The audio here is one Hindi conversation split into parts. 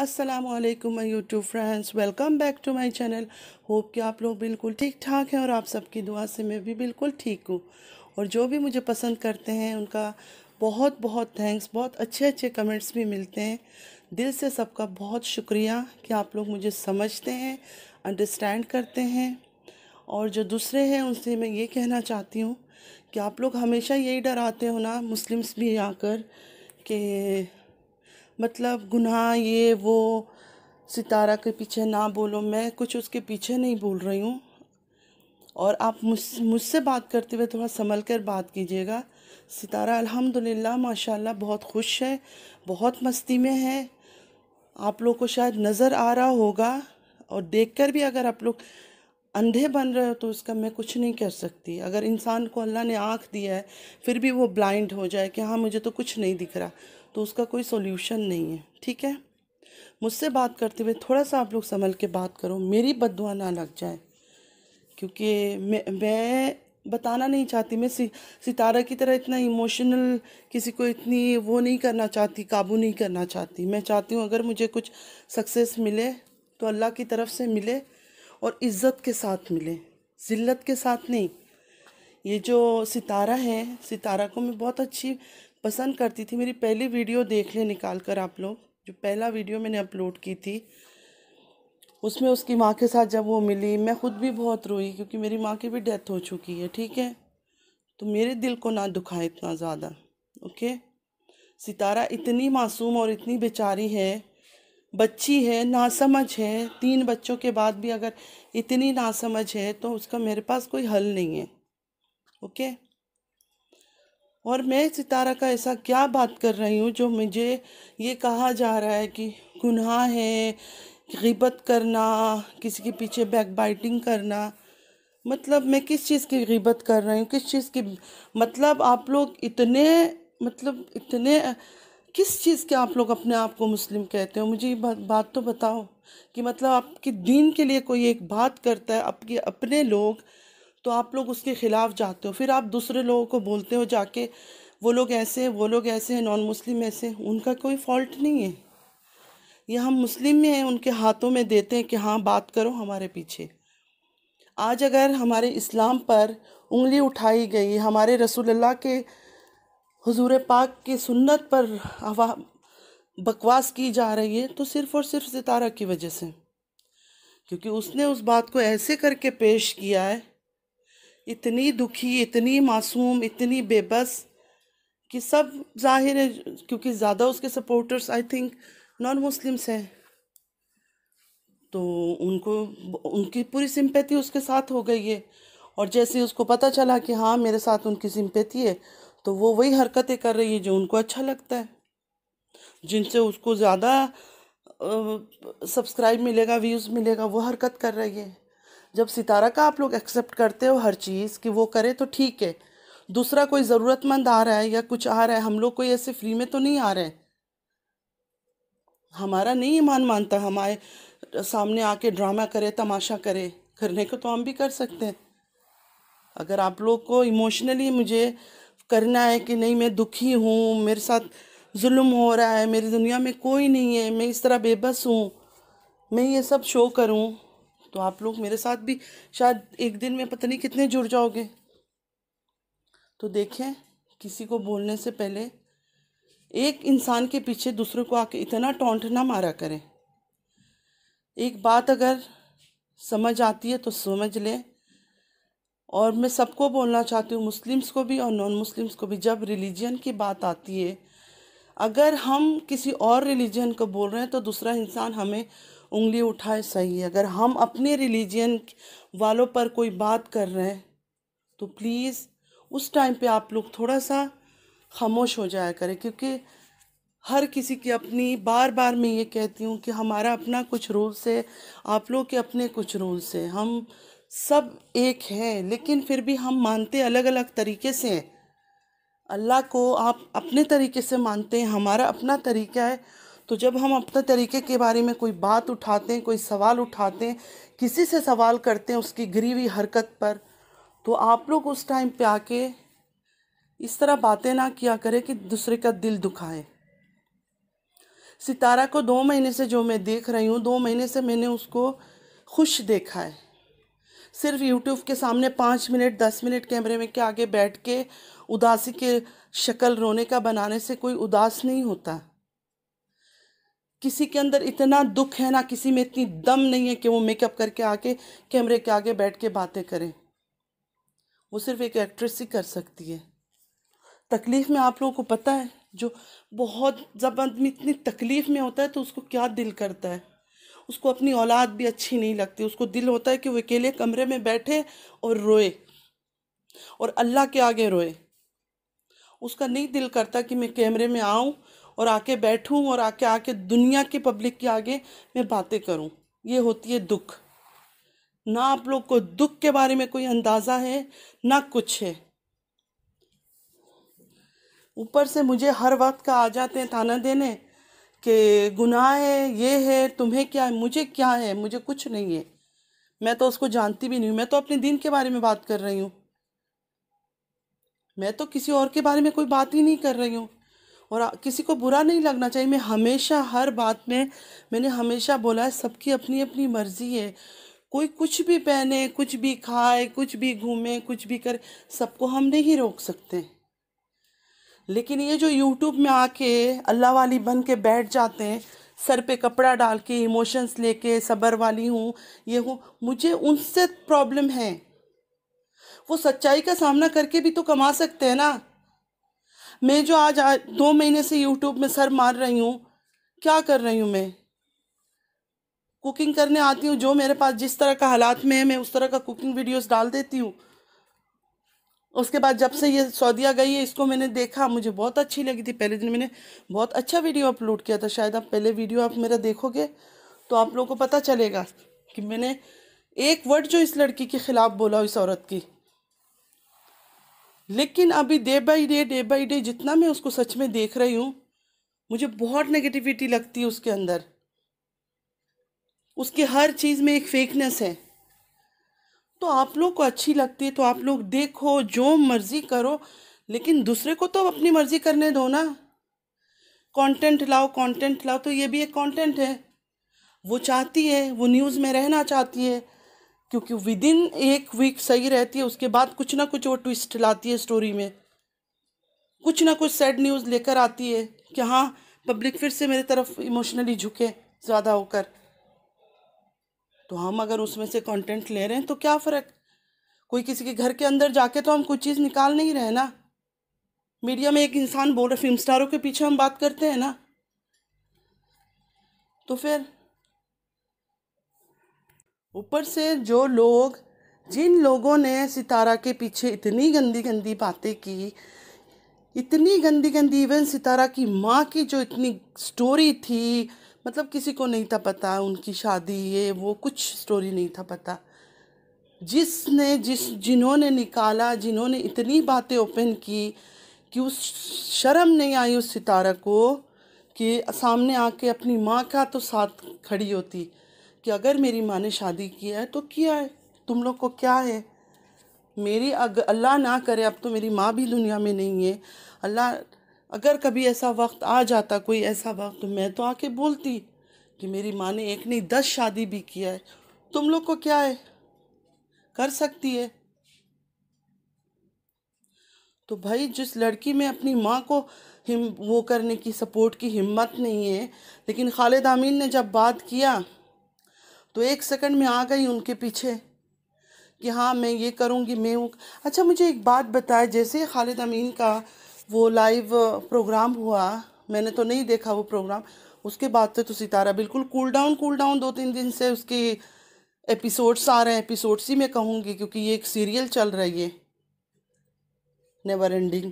Aslam my YouTube friends welcome back to my channel hope कि आप लोग बिल्कुल ठीक ठाक हैं और आप सबकी दुआ से मैं भी बिल्कुल ठीक हूँ और जो भी मुझे पसंद करते हैं उनका बहुत बहुत थैंक्स बहुत अच्छे अच्छे कमेंट्स भी मिलते हैं दिल से सबका बहुत शुक्रिया कि आप लोग मुझे समझते हैं अंडरस्टैंड करते हैं और जो दूसरे हैं उनसे मैं ये कहना चाहती हूँ कि आप लोग हमेशा यही डराते हो ना मुस्लिम्स भी आकर कि मतलब गुनाह ये वो सितारा के पीछे ना बोलो मैं कुछ उसके पीछे नहीं बोल रही हूँ और आप मुझ मुझसे बात करते हुए थोड़ा संभल कर बात कीजिएगा सितारा अल्हम्दुलिल्लाह माशाल्लाह बहुत खुश है बहुत मस्ती में है आप लोग को शायद नज़र आ रहा होगा और देखकर भी अगर आप लोग अंधे बन रहे हो तो उसका मैं कुछ नहीं कर सकती अगर इंसान को अल्लाह ने आँख दिया है फिर भी वो ब्लाइंड हो जाए कि हाँ मुझे तो कुछ नहीं दिख रहा तो उसका कोई सोल्यूशन नहीं है ठीक है मुझसे बात करते हुए थोड़ा सा आप लोग संभल के बात करो मेरी बदुआ ना लग जाए क्योंकि मैं मैं बताना नहीं चाहती मैं सि, सितारा की तरह इतना इमोशनल किसी को इतनी वो नहीं करना चाहती काबू नहीं करना चाहती मैं चाहती हूँ अगर मुझे कुछ सक्सेस मिले तो अल्लाह की तरफ से मिले और इज़्ज़त के साथ मिले ज़िल्लत के साथ नहीं ये जो सितारा है सितारा को मैं बहुत अच्छी पसंद करती थी मेरी पहली वीडियो देख लें निकाल कर आप लोग जो पहला वीडियो मैंने अपलोड की थी उसमें उसकी माँ के साथ जब वो मिली मैं ख़ुद भी बहुत रोई क्योंकि मेरी माँ की भी डेथ हो चुकी है ठीक है तो मेरे दिल को ना दुखाए इतना ज़्यादा ओके सितारा इतनी मासूम और इतनी बेचारी है बच्ची है नासमझ है तीन बच्चों के बाद भी अगर इतनी नासमझ है तो उसका मेरे पास कोई हल नहीं है ओके और मैं सितारा का ऐसा क्या बात कर रही हूँ जो मुझे ये कहा जा रहा है कि गुनाह है गिबत करना किसी के पीछे बैक बाइटिंग करना मतलब मैं किस चीज़ की गिबत कर रही हूँ किस चीज़ की मतलब आप लोग इतने मतलब इतने किस चीज़ के आप लोग अपने आप को मुस्लिम कहते हो मुझे ये बात बात तो बताओ कि मतलब आपके दीन के लिए कोई एक बात करता है आपके अपने लोग तो आप लोग उसके ख़िलाफ़ जाते हो फिर आप दूसरे लोगों को बोलते हो जाके वो लोग ऐसे वो लोग ऐसे हैं नॉन मुस्लिम ऐसे उनका कोई फॉल्ट नहीं है ये हम मुस्लिम में हैं उनके हाथों में देते हैं कि हाँ बात करो हमारे पीछे आज अगर हमारे इस्लाम पर उंगली उठाई गई हमारे रसूलुल्लाह के हुजूर पाक की सुन्नत पर हवा बकवास की जा रही है तो सिर्फ़ और सिर्फ सितारा की वजह से क्योंकि उसने उस बात को ऐसे करके पेश किया है इतनी दुखी इतनी मासूम इतनी बेबस कि सब जाहिर है क्योंकि ज़्यादा उसके supporters I think non Muslims हैं तो उनको उनकी पूरी सिंपैथी उसके साथ हो गई है और जैसे उसको पता चला कि हाँ मेरे साथ उनकी सिंपैथी है तो वो वही हरकतें कर रही है जो उनको अच्छा लगता है जिनसे उसको ज़्यादा सब्सक्राइब मिलेगा व्यूज़ मिलेगा वो हरकत कर रही है जब सितारा का आप लोग एक्सेप्ट करते हो हर चीज़ कि वो करे तो ठीक है दूसरा कोई ज़रूरतमंद आ रहा है या कुछ आ रहा है हम लोग कोई ऐसे फ्री में तो नहीं आ रहे हमारा नहीं ईमान मानता हमारे सामने आके ड्रामा करे तमाशा करे करने को तो हम भी कर सकते हैं अगर आप लोग को इमोशनली मुझे करना है कि नहीं मैं दुखी हूँ मेरे साथ जुल्म हो रहा है मेरी दुनिया में कोई नहीं है मैं इस तरह बेबस हूँ मैं ये सब शो करूँ तो आप लोग मेरे साथ भी शायद एक दिन में पता नहीं कितने जुड़ जाओगे तो देखें किसी को बोलने से पहले एक इंसान के पीछे दूसरे को आके इतना टोंट ना मारा करें एक बात अगर समझ आती है तो समझ लें और मैं सबको बोलना चाहती हूँ मुस्लिम्स को भी और नॉन मुस्लिम्स को भी जब रिलीजन की बात आती है अगर हम किसी और रिलीजन को बोल रहे हैं तो दूसरा इंसान हमें उंगली उठाए सही है अगर हम अपने रिलीजन वालों पर कोई बात कर रहे हैं तो प्लीज़ उस टाइम पे आप लोग थोड़ा सा खामोश हो जाया करें क्योंकि हर किसी की अपनी बार बार मैं ये कहती हूँ कि हमारा अपना कुछ रूल्स है आप लोग के अपने कुछ रूल्स है हम सब एक हैं लेकिन फिर भी हम मानते अलग अलग तरीके से हैं अल्लाह को आप अपने तरीके से मानते हैं हमारा अपना तरीका है तो जब हम अपने तरीके के बारे में कोई बात उठाते हैं कोई सवाल उठाते हैं किसी से सवाल करते हैं उसकी गिरी हुई हरकत पर तो आप लोग उस टाइम पे आके इस तरह बातें ना किया करें कि दूसरे का दिल दुखाए सितारा को दो महीने से जो मैं देख रही हूँ दो महीने से मैंने उसको खुश देखा है सिर्फ यूट्यूब के सामने पाँच मिनट दस मिनट कैमरे में के आगे बैठ के उदासी के शक्ल रोने का बनाने से कोई उदास नहीं होता किसी के अंदर इतना दुख है ना किसी में इतनी दम नहीं है कि वो मेकअप करके आके कैमरे के आगे बैठ के बातें करें वो सिर्फ एक एक्ट्रेस ही कर सकती है तकलीफ़ में आप लोगों को पता है जो बहुत जब आदमी इतनी तकलीफ़ में होता है तो उसको क्या दिल करता है उसको अपनी औलाद भी अच्छी नहीं लगती उसको दिल होता है कि वो अकेले कमरे में बैठे और रोए और अल्लाह के आगे रोए उसका नहीं दिल करता कि मैं कैमरे में आऊँ और आके बैठूं और आके आके दुनिया के पब्लिक के आगे मैं बातें करूं ये होती है दुख ना आप लोग को दुख के बारे में कोई अंदाज़ा है ना कुछ है ऊपर से मुझे हर वक्त का आ जाते हैं ताना देने कि गुनाह है ये है तुम्हें क्या है मुझे क्या है मुझे कुछ नहीं है मैं तो उसको जानती भी नहीं हूँ मैं तो अपने दिन के बारे में बात कर रही हूँ मैं तो किसी और के बारे में कोई बात ही नहीं कर रही हूँ और किसी को बुरा नहीं लगना चाहिए मैं हमेशा हर बात में मैंने हमेशा बोला है सबकी अपनी अपनी मर्ज़ी है कोई कुछ भी पहने कुछ भी खाए कुछ भी घूमे कुछ भी करे सबको हम नहीं रोक सकते लेकिन ये जो यूट्यूब में आके अल्लाह वाली बन के बैठ जाते हैं सर पे कपड़ा डाल के इमोशंस लेके सबर वाली हूँ ये हूँ मुझे उनसे प्रॉब्लम है वो सच्चाई का सामना करके भी तो कमा सकते हैं ना मैं जो आज, आज दो महीने से यूट्यूब में सर मार रही हूँ क्या कर रही हूँ मैं कुकिंग करने आती हूँ जो मेरे पास जिस तरह का हालात में है मैं उस तरह का कुकिंग वीडियोस डाल देती हूँ उसके बाद जब से ये सऊदिया गई है इसको मैंने देखा मुझे बहुत अच्छी लगी थी पहले दिन मैंने बहुत अच्छा वीडियो अपलोड किया था शायद आप पहले वीडियो आप मेरा देखोगे तो आप लोगों को पता चलेगा कि मैंने एक वर्ड जो इस लड़की के ख़िलाफ़ बोला इस औरत की लेकिन अभी day by day day by day जितना मैं उसको सच में देख रही हूँ मुझे बहुत नेगेटिविटी लगती है उसके अंदर उसके हर चीज़ में एक फेकनेस है तो आप लोग को अच्छी लगती है तो आप लोग देखो जो मर्ज़ी करो लेकिन दूसरे को तो अपनी मर्ज़ी करने दो ना कंटेंट लाओ कंटेंट लाओ तो ये भी एक कंटेंट है वो चाहती है वो न्यूज़ में रहना चाहती है क्योंकि विद इन एक वीक सही रहती है उसके बाद कुछ ना कुछ वो ट्विस्ट लाती है स्टोरी में कुछ ना कुछ सैड न्यूज़ लेकर आती है कि हाँ पब्लिक फिर से मेरे तरफ इमोशनली झुके ज़्यादा होकर तो हम अगर उसमें से कंटेंट ले रहे हैं तो क्या फ़र्क कोई किसी के घर के अंदर जाके तो हम कुछ चीज़ निकाल नहीं रहे ना मीडिया में एक इंसान बोल रहे फिल्म स्टारों के पीछे हम बात करते हैं ना तो फिर ऊपर से जो लोग जिन लोगों ने सितारा के पीछे इतनी गंदी गंदी बातें की इतनी गंदी गंदी इवन सितारा की माँ की जो इतनी स्टोरी थी मतलब किसी को नहीं था पता उनकी शादी ये वो कुछ स्टोरी नहीं था पता जिसने जिस जिन्होंने निकाला जिन्होंने इतनी बातें ओपन की कि उस शर्म नहीं आई उस सितारा को कि सामने आके अपनी माँ का तो साथ खड़ी होती कि अगर मेरी माँ ने शादी किया है तो किया है तुम लोग को क्या है मेरी अगर अल्लाह ना करे अब तो मेरी माँ भी दुनिया में नहीं है अल्लाह अगर कभी ऐसा वक्त आ जाता कोई ऐसा वक्त तो मैं तो आके बोलती कि मेरी माँ ने एक नहीं दस शादी भी किया है तुम लोग को क्या है कर सकती है तो भाई जिस लड़की में अपनी माँ को हिम वो करने की सपोर्ट की हिम्मत नहीं है लेकिन खालिद आमीन ने जब बात किया तो एक सेकंड में आ गई उनके पीछे कि हाँ मैं ये करूँगी मैं हूँ अच्छा मुझे एक बात बताए जैसे खालिद अमीन का वो लाइव प्रोग्राम हुआ मैंने तो नहीं देखा वो प्रोग्राम उसके बाद से तो सितारा बिल्कुल कूल डाउन कूल डाउन दो तीन दिन से उसके एपिसोड्स आ रहे हैं एपिसोड्स ही मैं कहूँगी क्योंकि ये एक सीरियल चल रही है नेवर एंडिंग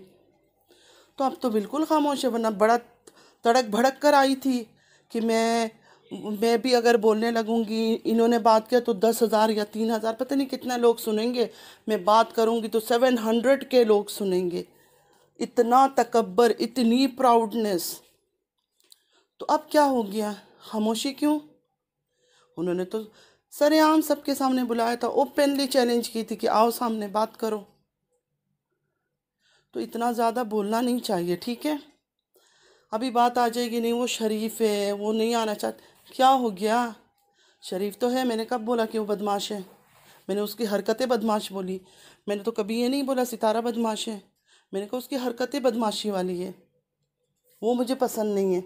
तो अब तो बिल्कुल खामोश है वरना बड़ा तड़क भड़क कर आई थी कि मैं मैं भी अगर बोलने लगूंगी इन्होंने बात किया तो दस हज़ार या तीन हज़ार पता नहीं कितना लोग सुनेंगे मैं बात करूंगी तो सेवन हंड्रेड के लोग सुनेंगे इतना तकबर इतनी प्राउडनेस तो अब क्या हो गया खामोशी क्यों उन्होंने तो सरेआम सबके सामने बुलाया था ओपनली चैलेंज की थी कि आओ सामने बात करो तो इतना ज़्यादा बोलना नहीं चाहिए ठीक है अभी बात आ जाएगी नहीं वो शरीफ है वो नहीं आना चाहते क्या हो गया शरीफ तो है मैंने कब बोला कि वो बदमाश है मैंने उसकी हरकतें बदमाश बोली मैंने तो कभी ये नहीं बोला सितारा बदमाश है मैंने कहा उसकी हरकतें बदमाशी वाली है वो मुझे पसंद नहीं है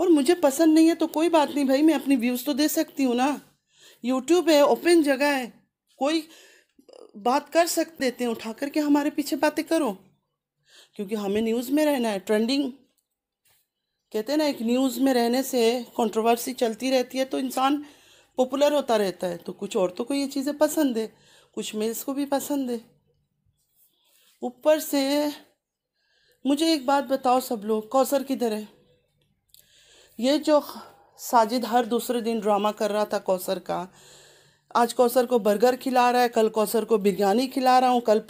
और मुझे पसंद नहीं है तो कोई बात नहीं भाई मैं अपनी व्यूज़ तो दे सकती हूँ ना यूट्यूब है ओपन जगह है कोई बात कर सकते थे हैं उठा करके हमारे पीछे बातें करो क्योंकि हमें न्यूज़ में रहना है ट्रेंडिंग कहते हैं ना एक न्यूज़ में रहने से कंट्रोवर्सी चलती रहती है तो इंसान पॉपुलर होता रहता है तो कुछ औरतों को ये चीज़ें पसंद है कुछ मेल्स को भी पसंद है ऊपर से मुझे एक बात बताओ सब लोग कौसर किधर है ये जो साजिद हर दूसरे दिन ड्रामा कर रहा था कौसर का आज कौसर को बर्गर खिला रहा है कल कौसर को बिरयानी खिला रहा हूँ कल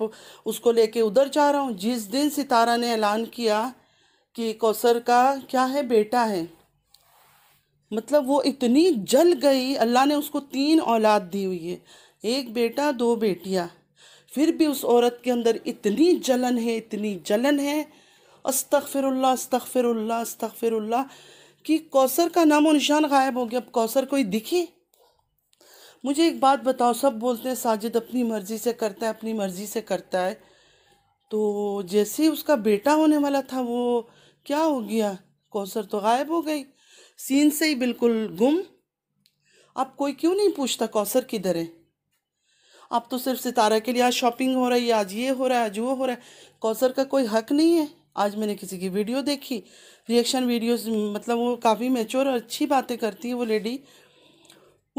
उसको लेके उधर जा रहा हूँ जिस दिन सितारा ने ऐलान किया कि कौसर का क्या है बेटा है मतलब वो इतनी जल गई अल्लाह ने उसको तीन औलाद दी हुई है एक बेटा दो बेटियाँ फिर भी उस औरत के अंदर इतनी जलन है इतनी जलन है अस्तफ़िरल्ला अस्तफ़िरल्ला अस्तफ़िरल्ला कि कौसर का नामो निशान गायब हो गया अब कौसर कोई दिखे मुझे एक बात बताओ सब बोलते हैं साजिद अपनी मर्ज़ी से करता है अपनी मर्ज़ी से करता है तो जैसे ही उसका बेटा होने वाला था वो क्या हो गया कौसर तो गायब हो गई सीन से ही बिल्कुल गुम आप कोई क्यों नहीं पूछता कौसर किधर है अब तो सिर्फ सितारा के लिए आज शॉपिंग हो रही है आज ये हो रहा है आज वो हो रहा है कौसर का कोई हक नहीं है आज मैंने किसी की वीडियो देखी रिएक्शन वीडियोस मतलब वो काफ़ी मेच्योर और अच्छी बातें करती है वो लेडी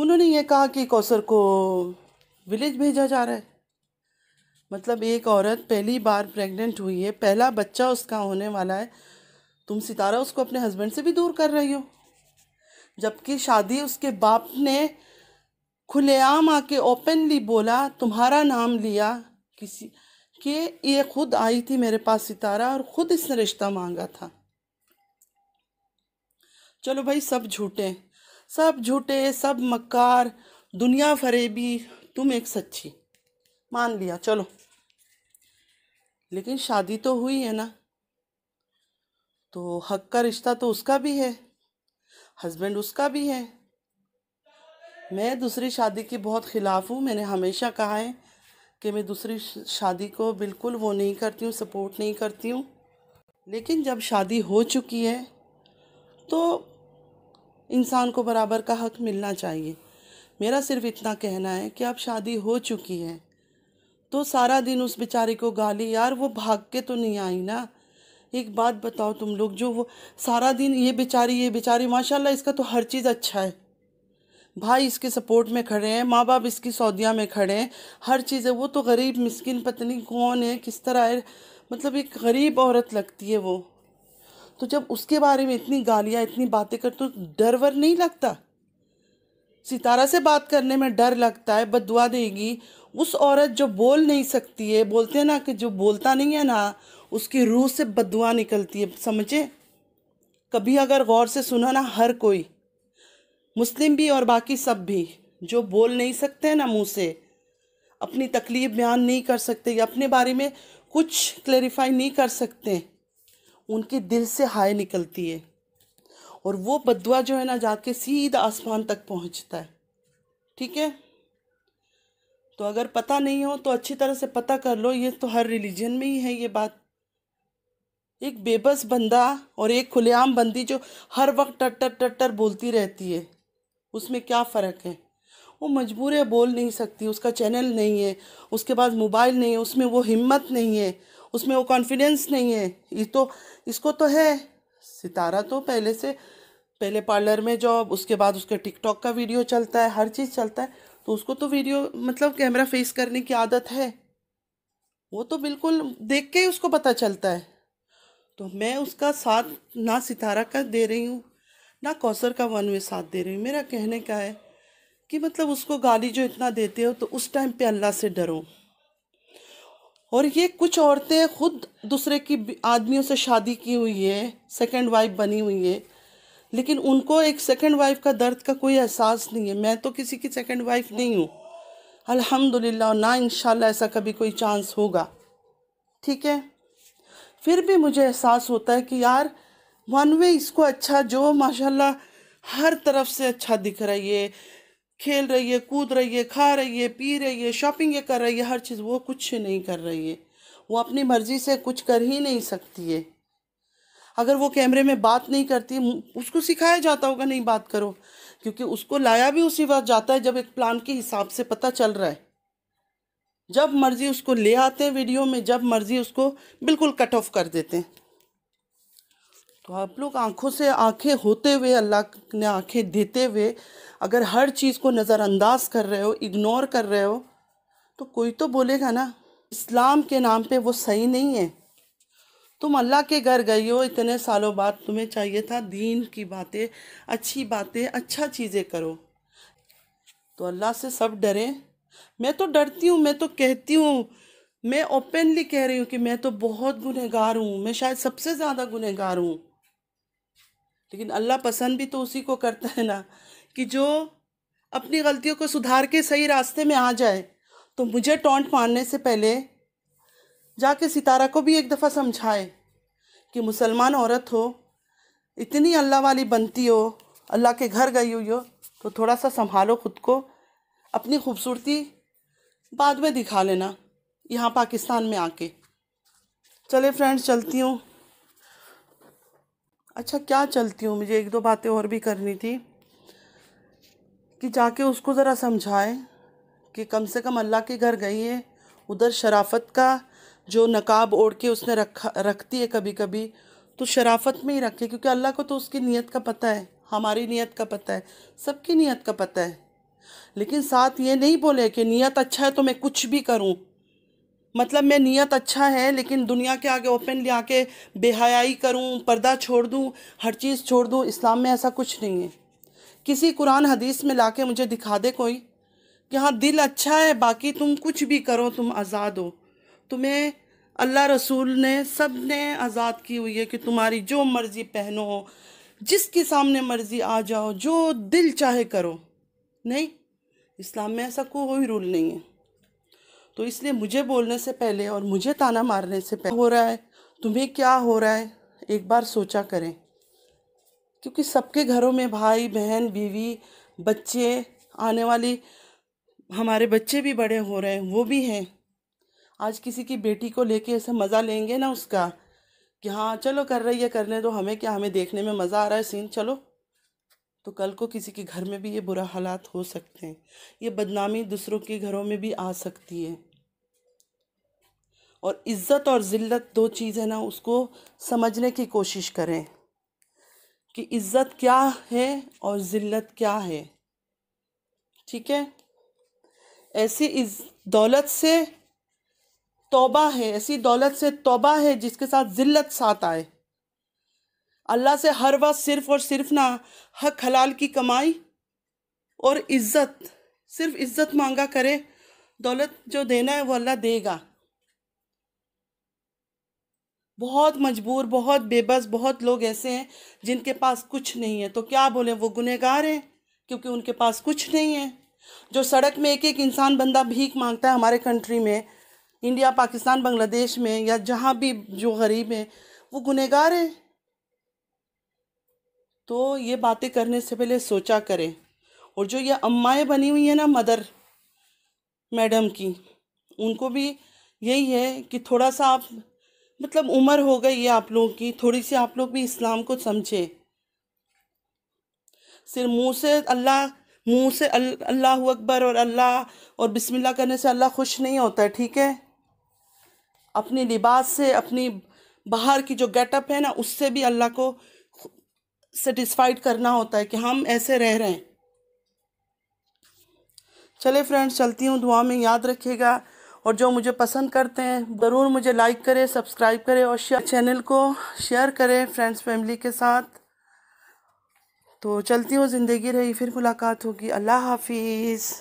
उन्होंने ये कहा कि कौसर को विलेज भेजा जा रहा है मतलब एक औरत पहली बार प्रेग्नेंट हुई है पहला बच्चा उसका होने वाला है तुम सितारा उसको अपने हस्बैंड से भी दूर कर रही हो जबकि शादी उसके बाप ने खुलेआम आके ओपनली बोला तुम्हारा नाम लिया किसी कि ये खुद आई थी मेरे पास सितारा और ख़ुद इसने रिश्ता मांगा था चलो भाई सब झूठे सब झूठे सब मक्कार दुनिया फरेबी तुम एक सच्ची मान लिया चलो लेकिन शादी तो हुई है ना तो हक का रिश्ता तो उसका भी है हस्बैंड उसका भी है मैं दूसरी शादी के बहुत ख़िलाफ़ हूँ मैंने हमेशा कहा है कि मैं दूसरी शादी को बिल्कुल वो नहीं करती हूँ सपोर्ट नहीं करती हूँ लेकिन जब शादी हो चुकी है तो इंसान को बराबर का हक मिलना चाहिए मेरा सिर्फ इतना कहना है कि अब शादी हो चुकी है तो सारा दिन उस बेचारी को गाली यार वो भाग के तो नहीं आई ना एक बात बताओ तुम लोग जो वो सारा दिन ये बेचारी ये बेचारी माशाल्लाह इसका तो हर चीज़ अच्छा है भाई इसके सपोर्ट में खड़े हैं माँ बाप इसकी सऊदिया में खड़े हैं हर चीज़ है वो तो गरीब मिस्किन पत्नी कौन है किस तरह है मतलब एक गरीब औरत लगती है वो तो जब उसके बारे में इतनी गालियाँ इतनी बातें कर तो डर वर नहीं लगता सितारा से बात करने में डर लगता है बदुआ देगी उस औरत जो बोल नहीं सकती है बोलते हैं ना कि जो बोलता नहीं है ना उसकी रूह से बदुआ निकलती है समझे कभी अगर गौर से सुना ना हर कोई मुस्लिम भी और बाकी सब भी जो बोल नहीं सकते ना मुंह से अपनी तकलीफ बयान नहीं कर सकते या अपने बारे में कुछ क्लेरिफाई नहीं कर सकते उनके दिल से हाय निकलती है और वो बदुआ जो है ना जाके सीधा आसमान तक पहुंचता है ठीक है तो अगर पता नहीं हो तो अच्छी तरह से पता कर लो ये तो हर रिलीजन में ही है ये बात एक बेबस बंदा और एक खुलेआम बंदी जो हर वक्त टट्टर टट्टर बोलती रहती है उसमें क्या फ़र्क है वो मजबूर है बोल नहीं सकती उसका चैनल नहीं है उसके पास मोबाइल नहीं है उसमें वो हिम्मत नहीं है उसमें वो कॉन्फिडेंस नहीं है ये तो इसको तो है सितारा तो पहले से पहले पार्लर में जॉब उसके बाद उसके टिकटॉक का वीडियो चलता है हर चीज़ चलता है तो उसको तो वीडियो मतलब कैमरा फेस करने की आदत है वो तो बिल्कुल देख के ही उसको पता चलता है तो मैं उसका साथ ना सितारा का दे रही हूँ ना कौसर का वन में साथ दे रही हूँ मेरा कहने का है कि मतलब उसको गाली जो इतना देते हो तो उस टाइम पे अल्लाह से डरो और ये कुछ औरतें खुद दूसरे की आदमियों से शादी की हुई है सेकंड वाइफ बनी हुई है लेकिन उनको एक सेकंड वाइफ का दर्द का कोई एहसास नहीं है मैं तो किसी की सेकंड वाइफ नहीं हूँ अल्हम्दुलिल्लाह ना इन ऐसा कभी कोई चांस होगा ठीक है फिर भी मुझे एहसास होता है कि यार वन वे इसको अच्छा जो माशाल्लाह हर तरफ से अच्छा दिख रही है खेल रही है कूद रही है खा रही है पी रही है शॉपिंग कर रही है हर चीज़ वो कुछ नहीं कर रही है वो अपनी मर्ज़ी से कुछ कर ही नहीं सकती है अगर वो कैमरे में बात नहीं करती उसको सिखाया जाता होगा नहीं बात करो क्योंकि उसको लाया भी उसी वक्त जाता है जब एक प्लान के हिसाब से पता चल रहा है जब मर्ज़ी उसको ले आते हैं वीडियो में जब मर्ज़ी उसको बिल्कुल कट ऑफ कर देते हैं तो आप लोग आंखों से आंखें होते हुए अल्लाह ने आंखें देते हुए अगर हर चीज़ को नज़रअंदाज कर रहे हो इग्नोर कर रहे हो तो कोई तो बोलेगा ना इस्लाम के नाम पे वो सही नहीं है तुम अल्लाह के घर गई हो इतने सालों बाद तुम्हें चाहिए था दीन की बातें अच्छी बातें अच्छा चीज़ें करो तो अल्लाह से सब डरें मैं तो डरती हूँ मैं तो कहती हूँ मैं ओपनली कह रही हूँ कि मैं तो बहुत गुनहगार हूँ मैं शायद सबसे ज़्यादा गुनहगार हूँ लेकिन अल्लाह पसंद भी तो उसी को करता है ना कि जो अपनी गलतियों को सुधार के सही रास्ते में आ जाए तो मुझे टोंट मारने से पहले जाके सितारा को भी एक दफ़ा समझाए कि मुसलमान औरत हो इतनी अल्लाह वाली बनती हो अल्लाह के घर गई हुई हो तो थोड़ा सा संभालो खुद को अपनी खूबसूरती बाद में दिखा लेना यहाँ पाकिस्तान में आके चले फ्रेंड्स चलती हूँ अच्छा क्या चलती हूँ मुझे एक दो बातें और भी करनी थी कि जाके उसको ज़रा समझाएं कि कम से कम अल्लाह के घर गई है उधर शराफत का जो नकाब ओढ़ के उसने रखा रखती है कभी कभी तो शराफत में ही रखे क्योंकि अल्लाह को तो उसकी नीयत का पता है हमारी नीयत का पता है सबकी नीयत का पता है लेकिन साथ ये नहीं बोले कि नीयत अच्छा है तो मैं कुछ भी करूं मतलब मैं नीयत अच्छा है लेकिन दुनिया के आगे ओपनली आके बेहयाई करूं पर्दा छोड़ दूं हर चीज़ छोड़ दूं इस्लाम में ऐसा कुछ नहीं है किसी कुरान हदीस में के मुझे दिखा दे कोई कि हाँ दिल अच्छा है बाकी तुम कुछ भी करो तुम आज़ाद हो तुम्हें अल्लाह रसूल ने सब ने आज़ाद की हुई है कि तुम्हारी जो मर्ज़ी पहनो जिसके सामने मर्ज़ी आ जाओ जो दिल चाहे करो नहीं इस्लाम में ऐसा कोई रूल नहीं है तो इसलिए मुझे बोलने से पहले और मुझे ताना मारने से पहले हो रहा है तुम्हें क्या हो रहा है एक बार सोचा करें क्योंकि सबके घरों में भाई बहन बीवी बच्चे आने वाली हमारे बच्चे भी बड़े हो रहे हैं वो भी हैं आज किसी की बेटी को लेके ऐसे मज़ा लेंगे ना उसका कि हाँ चलो कर रही है करने दो हमें क्या हमें देखने में मज़ा आ रहा है सीन चलो तो कल को किसी के घर में भी ये बुरा हालात हो सकते हैं ये बदनामी दूसरों के घरों में भी आ सकती है और इज़्ज़त और ज़िल्लत दो चीज़ है ना उसको समझने की कोशिश करें कि इज़्ज़त क्या है और ज़िल्लत क्या है ठीक है ऐसी इस दौलत से तौबा है ऐसी दौलत से तौबा है जिसके साथ ज़िल्लत साथ आए अल्लाह से हर वक्त सिर्फ और सिर्फ ना हक हलाल की कमाई और इज़्ज़त सिर्फ इज़्ज़त मांगा करे दौलत जो देना है वो अल्लाह देगा बहुत मजबूर बहुत बेबस बहुत लोग ऐसे हैं जिनके पास कुछ नहीं है तो क्या बोले वो गुनहगार हैं क्योंकि उनके पास कुछ नहीं है जो सड़क में एक एक इंसान बंदा भीख मांगता है हमारे कंट्री में इंडिया पाकिस्तान बांग्लादेश में या जहाँ भी जो गरीब हैं वो गुनहगार हैं तो ये बातें करने से पहले सोचा करें और जो ये अम्माएँ बनी हुई हैं ना मदर मैडम की उनको भी यही है कि थोड़ा सा आप मतलब उम्र हो गई है आप लोगों की थोड़ी सी आप लोग भी इस्लाम को समझे सिर्फ मुंह से अल्लाह मुंह से अल्लाह अकबर और अल्लाह और बिस्मिल्लाह करने से अल्लाह खुश नहीं होता है ठीक है अपने लिबास से अपनी बाहर की जो गेटअप है ना उससे भी अल्लाह को सेटिस्फाइड करना होता है कि हम ऐसे रह रहे हैं चले फ्रेंड्स चलती हूँ दुआ में याद रखिएगा और जो मुझे पसंद करते हैं ज़रूर मुझे लाइक करें सब्सक्राइब करें और शेयर चैनल को शेयर करें फ्रेंड्स फैमिली के साथ तो चलती हूँ ज़िंदगी रही फिर मुलाकात होगी अल्लाह हाफिज़